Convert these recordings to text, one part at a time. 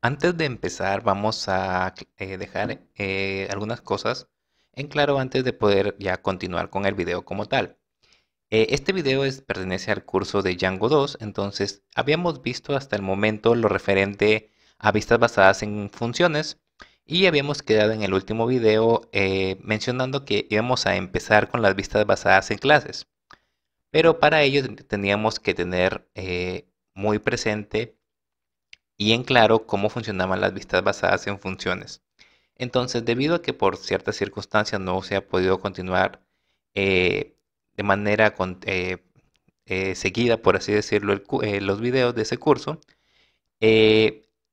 Antes de empezar, vamos a eh, dejar eh, algunas cosas en claro antes de poder ya continuar con el video como tal. Eh, este video pertenece al curso de Django 2, entonces habíamos visto hasta el momento lo referente a vistas basadas en funciones, y habíamos quedado en el último video eh, mencionando que íbamos a empezar con las vistas basadas en clases. Pero para ello teníamos que tener eh, muy presente y en claro cómo funcionaban las vistas basadas en funciones. Entonces, debido a que por ciertas circunstancias no se ha podido continuar eh, de manera seguida, por así decirlo, los videos de ese curso,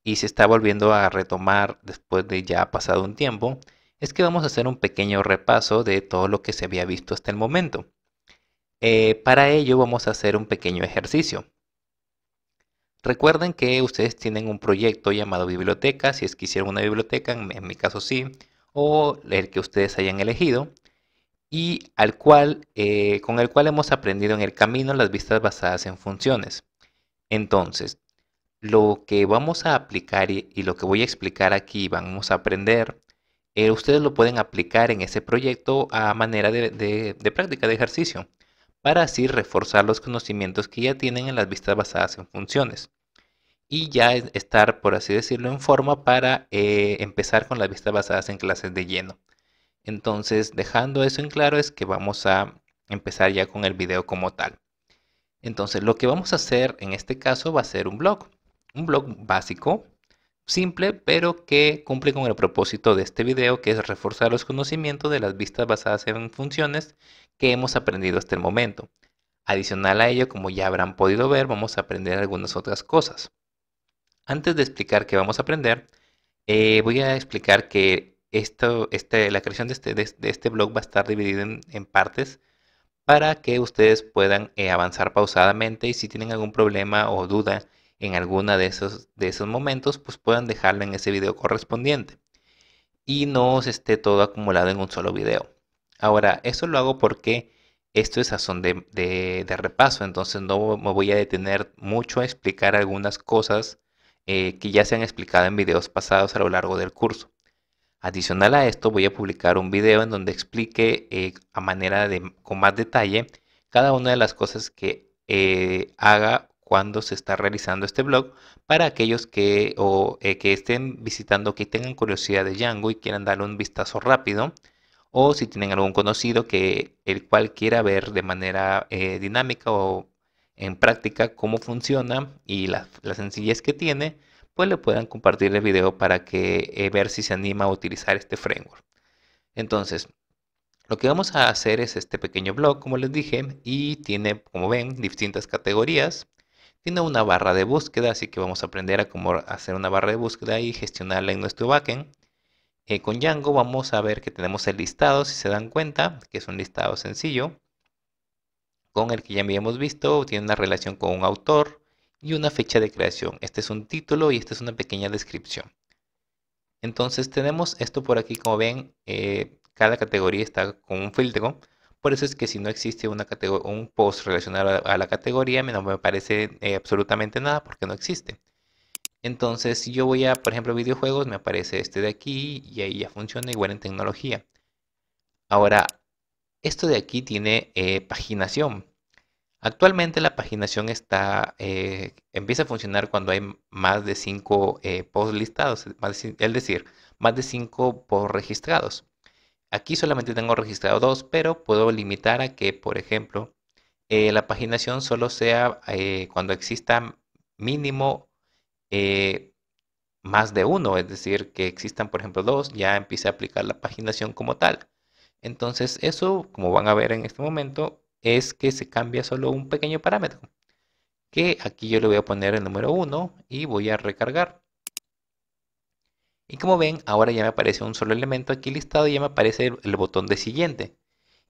y se está volviendo a retomar después de ya pasado un tiempo, es que vamos a hacer un pequeño repaso de todo lo que se había visto hasta el momento. Eh, para ello vamos a hacer un pequeño ejercicio. Recuerden que ustedes tienen un proyecto llamado biblioteca, si es que hicieron una biblioteca, en mi caso sí, o el que ustedes hayan elegido, y al cual, eh, con el cual hemos aprendido en el camino las vistas basadas en funciones. Entonces, lo que vamos a aplicar y, lo que voy a explicar aquí, vamos a aprender, eh, ustedes lo pueden aplicar en ese proyecto a manera de, práctica, de ejercicio, para así reforzar los conocimientos que ya tienen en las vistas basadas en funciones. Y ya estar, por así decirlo, en forma para eh, empezar con las vistas basadas en clases de lleno. Entonces, dejando eso en claro, es que vamos a empezar ya con el video como tal. Entonces, lo que vamos a hacer en este caso va a ser un blog un blog básico, simple, pero que cumple con el propósito de este video, que es reforzar los conocimientos de las vistas basadas en funciones que hemos aprendido hasta el momento. Adicional a ello, como ya habrán podido ver, vamos a aprender algunas otras cosas. Antes de explicar qué vamos a aprender, eh, voy a explicar que esto, este, la creación de este, de, este, blog va a estar dividida en, partes para que ustedes puedan eh, avanzar pausadamente y si tienen algún problema o duda en alguna de esos, de esos momentos, pues puedan dejarla en ese video correspondiente y no se esté todo acumulado en un solo video. Ahora, eso lo hago porque esto es sazón de, de, repaso, entonces no me voy a detener mucho a explicar algunas cosas eh, que ya se han explicado en videos pasados a lo largo del curso. Adicional a esto, voy a publicar un video en donde explique eh, a manera de con más detalle cada una de las cosas que eh, haga cuando se está realizando este blog para aquellos que, eh, que estén visitando, que tengan curiosidad de Django y quieran darle un vistazo rápido, o si tienen algún conocido que el cual quiera ver de manera eh, dinámica o en práctica cómo funciona y la, sencillez que tiene, pues le puedan compartir el video para que eh, ver si se anima a utilizar este framework. Entonces, lo que vamos a hacer es este pequeño blog, como les dije, y tiene, como ven, distintas categorías tiene una barra de búsqueda, así que vamos a aprender a cómo hacer una barra de búsqueda y gestionarla en nuestro backend. Eh, con Django vamos a ver que tenemos el listado, si se dan cuenta, que es un listado sencillo, con el que ya habíamos visto, tiene una relación con un autor y una fecha de creación. Este es un título y esta es una pequeña descripción. Entonces tenemos esto por aquí, como ven, eh, cada categoría está con un filtro. Por eso es que si no existe un post relacionado a la categoría, no me aparece eh, absolutamente nada porque no existe. Entonces, si yo voy a, por ejemplo, videojuegos, me aparece este de aquí y ahí ya funciona igual en tecnología. Ahora, esto de aquí tiene eh, paginación. Actualmente la paginación está, eh, empieza a funcionar cuando hay más de 5 posts listados, es decir, más de 5 posts registrados. Aquí solamente tengo registrado dos, pero puedo limitar a que, por ejemplo, eh, la paginación solo sea eh, cuando exista mínimo eh, más de uno, es decir, que existan, por ejemplo, dos, ya empiece a aplicar la paginación como tal. Entonces, eso, como van a ver en este momento, es que se cambia solo un pequeño parámetro, que aquí yo le voy a poner el número uno y voy a recargar. Y como ven, ahora ya me aparece un solo elemento aquí listado y ya me aparece el, botón de siguiente.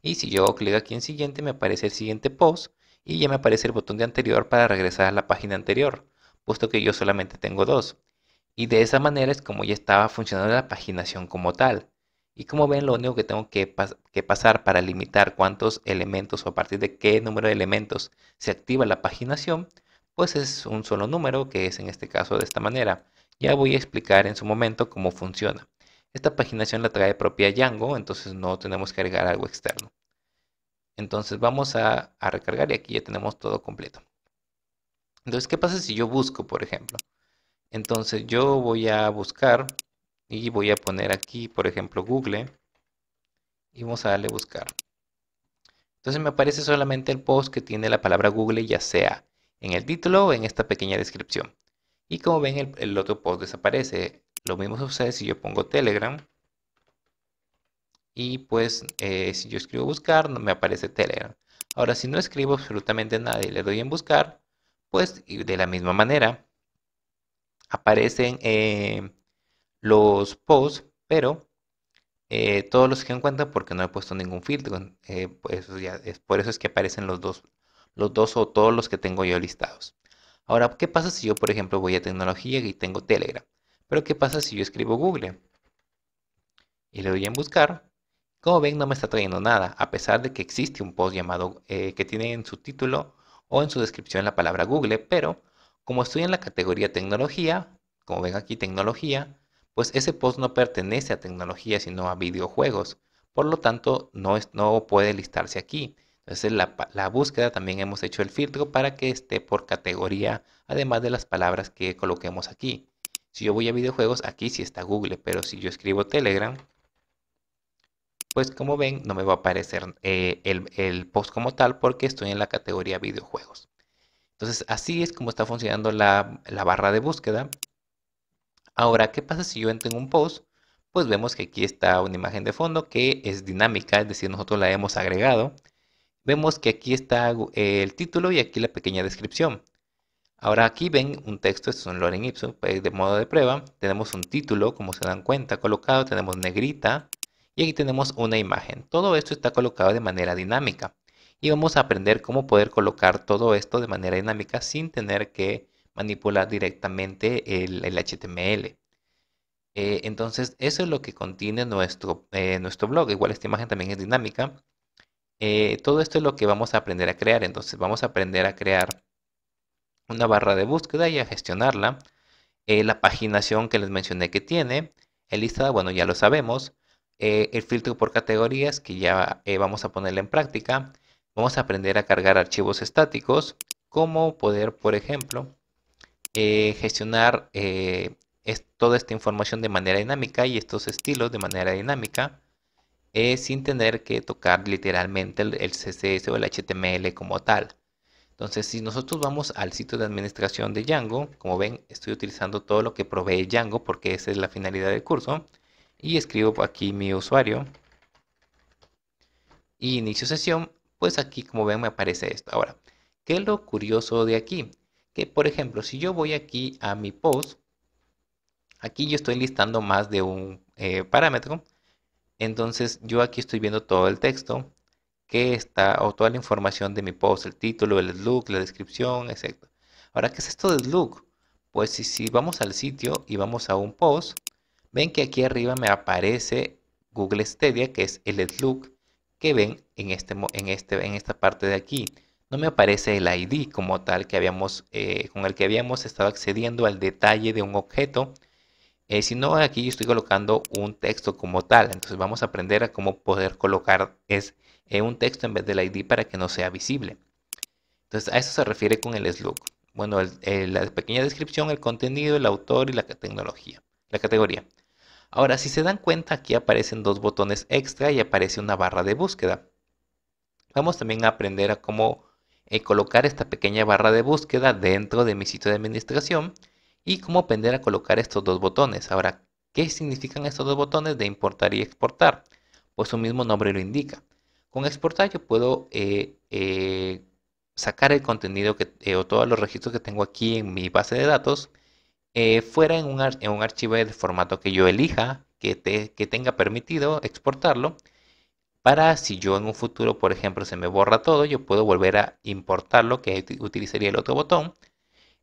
Y si yo hago clic aquí en siguiente, me aparece el siguiente post y ya me aparece el botón de anterior para regresar a la página anterior, puesto que yo solamente tengo dos. Y de esa manera es como ya estaba funcionando la paginación como tal. Y como ven, lo único que tengo que, que pasar para limitar cuántos elementos o a partir de qué número de elementos se activa la paginación, pues es un solo número, que es en este caso de esta manera. Ya voy a explicar en su momento cómo funciona. Esta paginación la trae propia Django, entonces no tenemos que agregar algo externo. Entonces vamos a, recargar y aquí ya tenemos todo completo. Entonces, ¿qué pasa si yo busco, por ejemplo? Entonces yo voy a buscar y voy a poner aquí, por ejemplo, Google y vamos a darle buscar. Entonces me aparece solamente el post que tiene la palabra Google, ya sea en el título o en esta pequeña descripción. Y como ven, el, otro post desaparece. Lo mismo sucede si yo pongo Telegram. Y pues eh, si yo escribo buscar, no me aparece Telegram. Ahora, si no escribo absolutamente nada y le doy en buscar, pues de la misma manera aparecen eh, los posts, pero eh, todos los que encuentran porque no he puesto ningún filtro. Pues, por eso es que aparecen los dos, los dos o todos los que tengo yo listados. Ahora, ¿qué pasa si yo, por ejemplo, voy a tecnología y tengo Telegram? Pero ¿qué pasa si yo escribo Google? Y le doy en buscar. Como ven, no me está trayendo nada, a pesar de que existe un post llamado eh, que tiene en su título o en su descripción la palabra Google, pero como estoy en la categoría tecnología, como ven aquí tecnología, pues ese post no pertenece a tecnología sino a videojuegos. Por lo tanto, no, no puede listarse aquí. Entonces la, búsqueda también hemos hecho el filtro para que esté por categoría, además de las palabras que coloquemos aquí. Si yo voy a videojuegos, aquí sí está Google, pero si yo escribo Telegram, pues como ven no me va a aparecer eh, el, post como tal porque estoy en la categoría videojuegos. Entonces así es como está funcionando la barra de búsqueda. Ahora, ¿qué pasa si yo entro en un post? Pues vemos que aquí está una imagen de fondo que es dinámica, es decir, nosotros la hemos agregado. Vemos que aquí está el título y aquí la pequeña descripción. Ahora aquí ven un texto, esto es un lorem ipsum, pues, de modo de prueba. Tenemos un título, como se dan cuenta, colocado, tenemos negrita y aquí tenemos una imagen. Todo esto está colocado de manera dinámica y vamos a aprender cómo poder colocar todo esto de manera dinámica sin tener que manipular directamente el, HTML. Eh, entonces, eso es lo que contiene nuestro, eh, nuestro blog. Igual esta imagen también es dinámica. Eh, todo esto es lo que vamos a aprender a crear. Entonces vamos a aprender a crear una barra de búsqueda y a gestionarla. Eh, la paginación que les mencioné que tiene. El listado, bueno, ya lo sabemos. Eh, el filtro por categorías que ya vamos a ponerle en práctica. Vamos a aprender a cargar archivos estáticos. Cómo poder, por ejemplo, gestionar toda esta información de manera dinámica y estos estilos de manera dinámica. Es sin tener que tocar literalmente el, CSS o el HTML como tal. Entonces, si nosotros vamos al sitio de administración de Django, como ven, estoy utilizando todo lo que provee Django porque esa es la finalidad del curso. Y escribo aquí mi usuario. Y inicio sesión, pues aquí como ven me aparece esto. Ahora, ¿qué es lo curioso de aquí? Que por ejemplo, si yo voy aquí a mi post, aquí yo estoy listando más de un eh, parámetro. Entonces yo aquí estoy viendo todo el texto que está o toda la información de mi post, el título, el look, la descripción, etc. Ahora, ¿qué es esto del look? Pues si, si vamos al sitio y vamos a un post, ven que aquí arriba me aparece Google Stadia, que es el look que ven en, este, en, este, en esta parte de aquí. No me aparece el ID como tal que habíamos, eh, con el que habíamos estado accediendo al detalle de un objeto eh, si no, aquí yo estoy colocando un texto como tal. Entonces vamos a aprender a cómo poder colocar es, eh, un texto en vez del ID para que no sea visible. Entonces a eso se refiere con el Slug. Bueno, eh, la pequeña descripción, el contenido, el autor y la tecnología, la categoría. Ahora, si se dan cuenta, aquí aparecen dos botones extra y aparece una barra de búsqueda. Vamos también a aprender a cómo colocar esta pequeña barra de búsqueda dentro de mi sitio de administración y cómo aprender a colocar estos dos botones. Ahora, ¿qué significan estos dos botones de importar y exportar? Pues su mismo nombre lo indica. Con exportar yo puedo eh, eh, sacar el contenido eh, o todos los registros que tengo aquí en mi base de datos fuera en un, archivo de formato que yo elija, que, que tenga permitido exportarlo para si yo en un futuro, por ejemplo, se me borra todo, yo puedo volver a importarlo, que utilizaría el otro botón,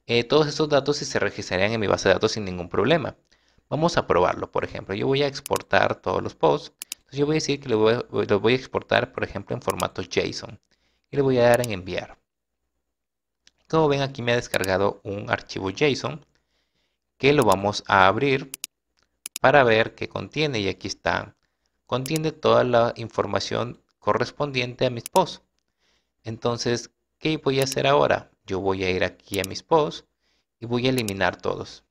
eh, todos estos datos se registrarían en mi base de datos sin ningún problema. Vamos a probarlo, por ejemplo. Yo voy a exportar todos los posts. Entonces yo voy a decir que lo voy a, voy a exportar, por ejemplo, en formato JSON. Y le voy a dar en enviar. Como ven, aquí me ha descargado un archivo JSON que lo vamos a abrir para ver qué contiene. Y aquí está. Contiene toda la información correspondiente a mis posts. Entonces, ¿qué voy a hacer ahora? Yo voy a ir aquí a mis posts y voy a eliminar todos.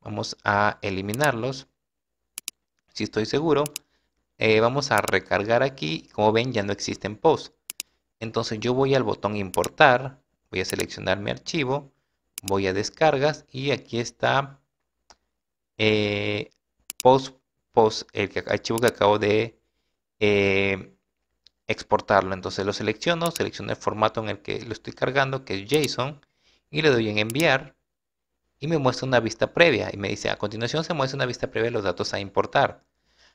Vamos a eliminarlos. Si estoy seguro, eh, vamos a recargar aquí. Como ven, ya no existen posts. Entonces yo voy al botón importar, voy a seleccionar mi archivo, voy a descargas y aquí está eh, post, post, el archivo que acabo de eh, exportarlo. Entonces lo selecciono, selecciono el formato en el que lo estoy cargando, que es JSON, y le doy en enviar y me muestra una vista previa y me dice a continuación se muestra una vista previa de los datos a importar.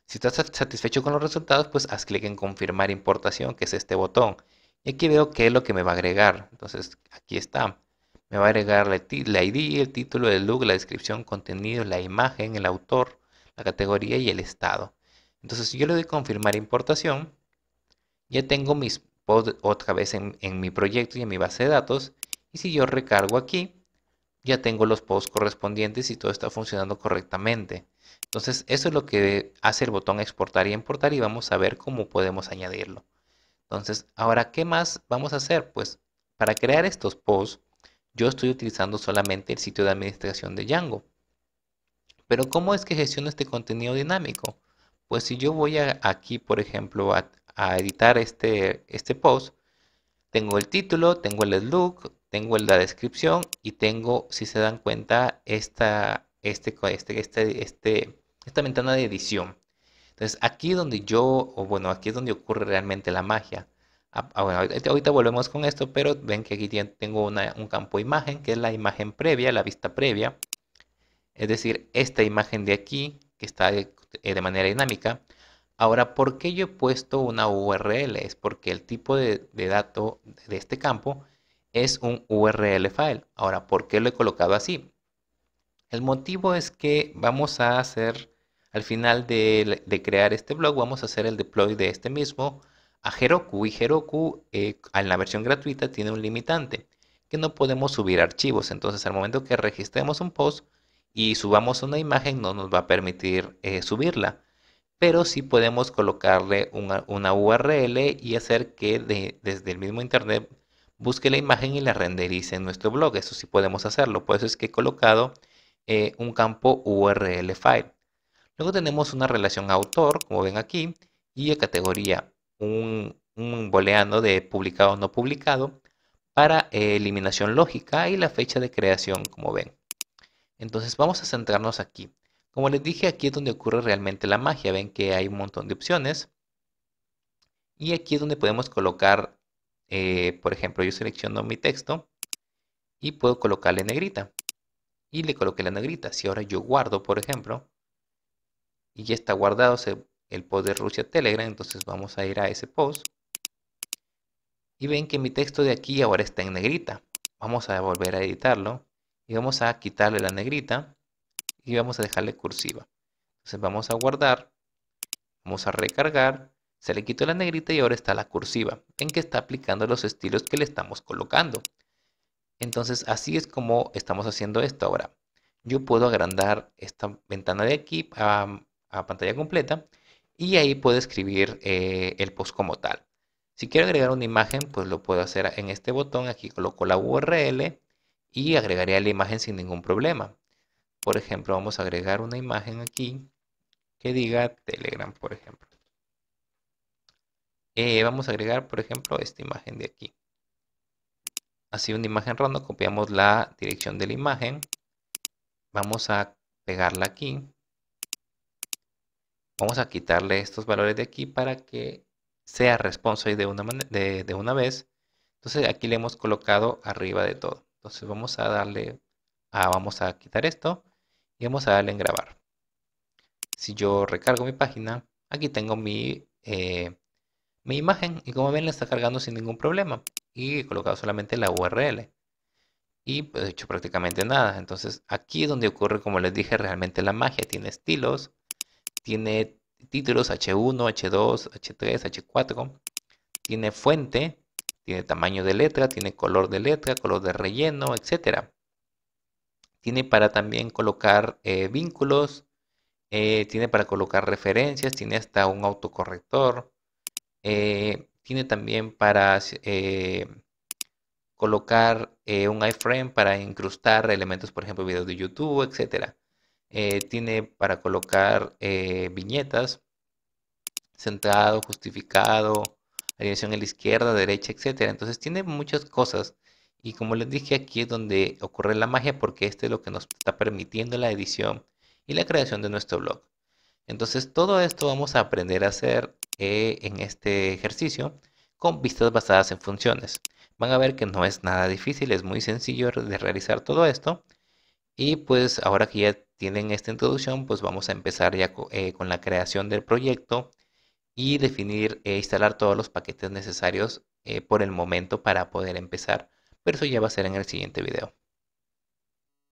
Si estás satisfecho con los resultados, pues haz clic en confirmar importación, que es este botón. Y aquí veo qué es lo que me va a agregar. Entonces aquí está. Me va a agregar la, ID, el título, el look, la descripción, contenido, la imagen, el autor, la categoría y el estado. Entonces si yo le doy confirmar importación, ya tengo mis posts otra vez en, mi proyecto y en mi base de datos. Y si yo recargo aquí, ya tengo los posts correspondientes y todo está funcionando correctamente. Entonces, eso es lo que hace el botón exportar y importar y vamos a ver cómo podemos añadirlo. Entonces, ahora, ¿qué más vamos a hacer? Pues, para crear estos posts, yo estoy utilizando solamente el sitio de administración de Django. Pero, ¿cómo es que gestiono este contenido dinámico? Pues, si yo voy aquí, por ejemplo, a, a editar este, este post, tengo el título, tengo el look, tengo la descripción y tengo, si se dan cuenta, esta, este, este, este, este, esta ventana de edición. Entonces aquí donde yo, bueno, aquí es donde ocurre realmente la magia. Ah, ah, ahorita volvemos con esto, pero ven que aquí tengo una, un campo imagen, que es la imagen previa, la vista previa. Es decir, esta imagen de aquí, que está de manera dinámica, Ahora, ¿por qué yo he puesto una URL? Es porque el tipo de, dato de este campo es un URL file. Ahora, ¿por qué lo he colocado así? El motivo es que vamos a hacer, al final de, crear este blog, vamos a hacer el deploy de este mismo a Heroku. Y Heroku, eh, en la versión gratuita, tiene un limitante, que no podemos subir archivos. Entonces, al momento que registremos un post y subamos una imagen, no nos va a permitir eh, subirla pero sí podemos colocarle una, URL y hacer que desde el mismo internet busque la imagen y la renderice en nuestro blog. Eso sí podemos hacerlo. Por eso es que he colocado eh, un campo URL file. Luego tenemos una relación autor, como ven aquí, y a categoría, un, un booleano de publicado o no publicado para eh, eliminación lógica y la fecha de creación, como ven. Entonces vamos a centrarnos aquí. Como les dije, aquí es donde ocurre realmente la magia. Ven que hay un montón de opciones. Y aquí es donde podemos colocar, eh, por ejemplo, yo selecciono mi texto y puedo colocarle negrita. Y le coloqué la negrita. Si ahora yo guardo, por ejemplo, y ya está guardado el post de Rusia Telegram, entonces vamos a ir a ese post. Y ven que mi texto de aquí ahora está en negrita. Vamos a volver a editarlo y vamos a quitarle la negrita y vamos a dejarle cursiva. Entonces vamos a guardar, vamos a recargar, se le quitó la negrita y ahora está la cursiva, en que está aplicando los estilos que le estamos colocando. Entonces así es como estamos haciendo esto ahora. Yo puedo agrandar esta ventana de aquí a, pantalla completa y ahí puedo escribir eh, el post como tal. Si quiero agregar una imagen, pues lo puedo hacer en este botón. Aquí coloco la URL y agregaría la imagen sin ningún problema. Por ejemplo, vamos a agregar una imagen aquí que diga Telegram, por ejemplo. Eh, vamos a agregar, por ejemplo, esta imagen de aquí. Así una imagen ronda, copiamos la dirección de la imagen. Vamos a pegarla aquí. Vamos a quitarle estos valores de aquí para que sea responsive de una, de, una vez. Entonces aquí le hemos colocado arriba de todo. Entonces vamos a darle, vamos a quitar esto y vamos a darle en grabar. Si yo recargo mi página, aquí tengo mi, eh, mi imagen y como ven la está cargando sin ningún problema y he colocado solamente la URL y he hecho prácticamente nada. Entonces aquí es donde ocurre, como les dije, realmente la magia. Tiene estilos, tiene títulos H1, H2, H3, H4, tiene fuente, tiene tamaño de letra, tiene color de letra, color de relleno, etc tiene para también colocar eh, vínculos, eh, tiene para colocar referencias, tiene hasta un autocorrector, eh, tiene también para colocar un iframe para incrustar elementos, por ejemplo, videos de YouTube, etc. tiene para colocar viñetas, centrado, justificado, alineación a la izquierda, derecha, etc. Entonces tiene muchas cosas y como les dije, aquí es donde ocurre la magia porque este es lo que nos está permitiendo la edición y la creación de nuestro blog. Entonces todo esto vamos a aprender a hacer eh, en este ejercicio con vistas basadas en funciones. Van a ver que no es nada difícil, es muy sencillo de realizar todo esto. Y pues ahora que ya tienen esta introducción, pues vamos a empezar ya eh, con, la creación del proyecto y definir e instalar todos los paquetes necesarios eh, por el momento para poder empezar pero eso ya va a ser en el siguiente video.